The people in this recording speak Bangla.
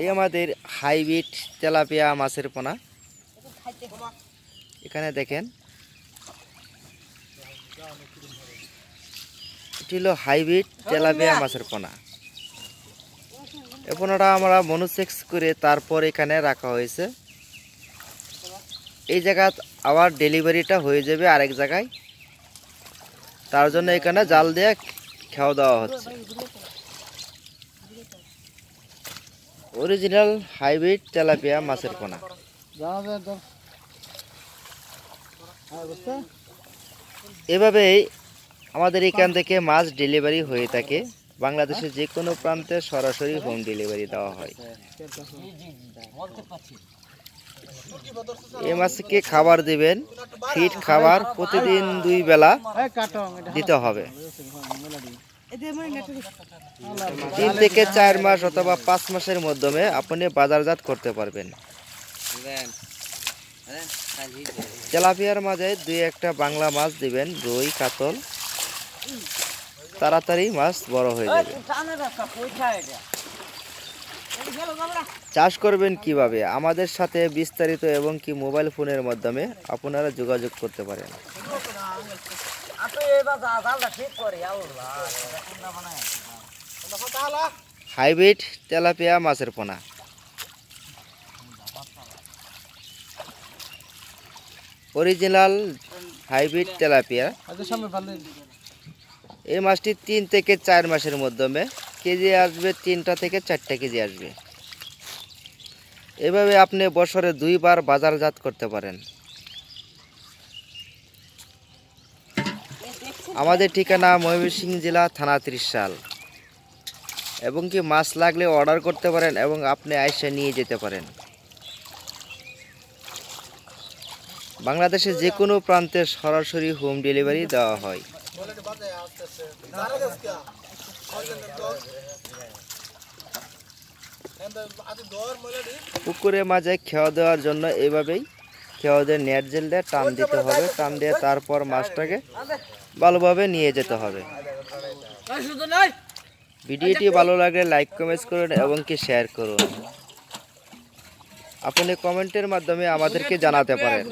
এই আমাদের হাইব্রিড তেলাপিয়া মাছের পোনা এখানে দেখেন এটি হলো হাইব্রিড তেলাপিয়া মাছের পোনা এ পোনাটা আমরা মনোসেক্স করে তারপর এখানে রাখা হয়েছে এই জায়গা আবার ডেলিভারিটা হয়ে যাবে আরেক জায়গায় তার জন্য এখানে জাল দিয়ে খাওয়া দাওয়া হচ্ছে অরিজিনাল হাইব্রিড তেলাপিয়া মাছের পোনা হ্যাঁ, এভাবেই আমাদের এখান থেকে মাছ ডেলিভারি হয়ে থাকে বাংলাদেশের যে কোনো প্রান্তে সরাসরি হোম ডেলিভারি দেওয়া হয় এ মাছকে খাবার দিবেন ফিট খাবার প্রতিদিন দুই বেলা দিতে হবে হ্যাঁ, তিন থেকে চার মাস অথবা পাঁচ মাসের মাধ্যমে আপনি বাজারজাত করতে পারবেন তেলাপিয়ার মাঝে দুই একটা বাংলা মাছ দিবেন রুই কাতল তাড়াতাড়ি মাছ বড় হয়ে যাবে চাষ করবেন কিভাবে আমাদের সাথে বিস্তারিত এবং কি মোবাইল ফোনের মাধ্যমে আপনারা যোগাযোগ করতে পারেন হাইব্রিড তেলাপিয়া মাছের পোনা অরিজিনাল হাইব্রিড তেলাপিয়া এই মাছটি তিন থেকে চার মাসের মাধ্যমে কেজি আসবে তিনটা থেকে চারটা কেজি আসবে এভাবে আপনি বছরে দুইবার বাজারজাত করতে পারেন আমাদের ঠিকানা ময়মনসিংহ জেলা থানা ত্রিশাল এবং কি মাছ লাগলে অর্ডার করতে পারেন এবং আপনি আয়সা নিয়ে যেতে পারেন বাংলাদেশে যে কোনো প্রান্তে সরাসরি হোম ডেলিভারি দেওয়া হয় পুকুরে মাঝে খাওয়া দেওয়ার জন্য এভাবেই খেওয়াদের নেট জেল দিয়ে টান দিতে হবে টান দিয়ে তারপর মাছটাকে ভালোভাবে নিয়ে যেতে হবে ভিডিওটি ভালো লাগলে লাইক কমেন্টস করুন এবং কি শেয়ার করুন আপনি কমেন্টের মাধ্যমে আমাদেরকে জানাতে পারেন